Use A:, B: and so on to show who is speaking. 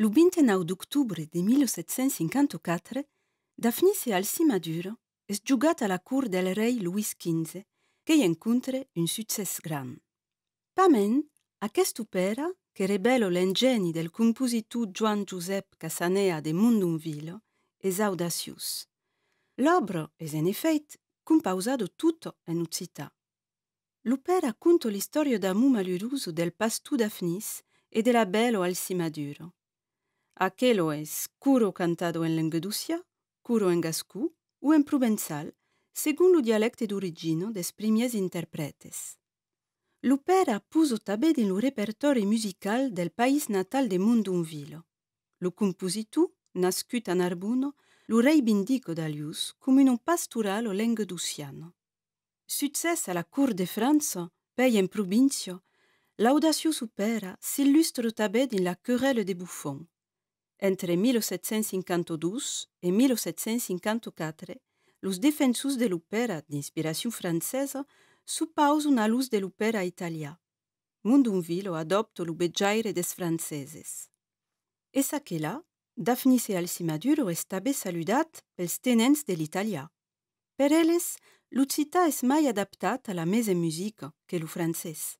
A: l'29
B: d'octubre de 1754, Daphnis e Alcimaduro è sgiugata alla cour del re Louis XV, che incontra un successo grande. Pamen, quest'opera, che revela l'ingegno del compositore Juan Giuseppe Casanea de Mondonville, è audacius. L'obra è in effetti compausato tutto in Uccità. L'opera conta l'istoria d'amore maluroso del Pastù Daphnis e della bella Alcimaduro. Aquello es curo cantado en lengueducia »,« curo en gascou ou en provençal, según lo dialecte d'origine des premiers interpretes. L'opera puso tabé dans lo repertori musical del país natal de Mundunvilo. Lo compositu, nascut a Narbuno, lo reivindico d'Alius come un o lengueduciano. Success à la cour de France, pei en provincio, l'audacious opera s'illustre tabé dans la querelle des bouffons. Entre 1752 et 1754, les défenseurs de l'opéra d'inspiration française supposent une luz de l'opéra italien. Mundunvilo adopte le des franceses. là que Daphnis et Alcimaduro està saludat pels tenants de l'Italia. Per elles, es mai adaptat à la mesa musique que le français.